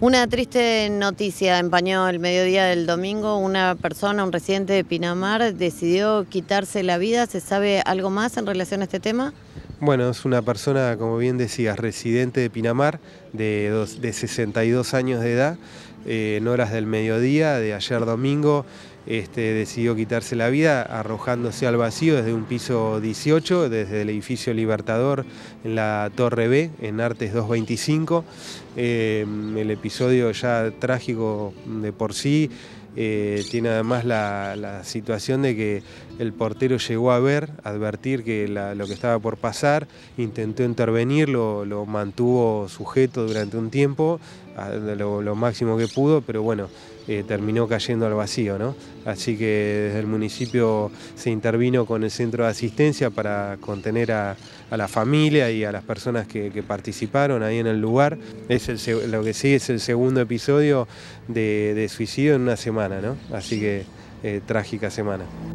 Una triste noticia empañó el mediodía del domingo. Una persona, un residente de Pinamar, decidió quitarse la vida. ¿Se sabe algo más en relación a este tema? Bueno, es una persona, como bien decías, residente de Pinamar, de, de 62 años de edad, eh, en horas del mediodía de ayer domingo este, decidió quitarse la vida arrojándose al vacío desde un piso 18, desde el edificio Libertador en la Torre B, en Artes 225. Eh, el episodio ya trágico de por sí. Eh, tiene además la, situación de que el portero llegó a ver, advertir que lo que estaba por pasar, intentó intervenir, lo, mantuvo sujeto durante un tiempo, lo, lo máximo que pudo, pero bueno, eh, terminó cayendo al vacío, ¿no? Así que desde el municipio se intervino con el centro de asistencia para contener a, la familia y a las personas que, participaron ahí en el lugar. Es lo que sí es el segundo episodio de, suicidio en una semana, ¿no? Así que eh, trágica semana.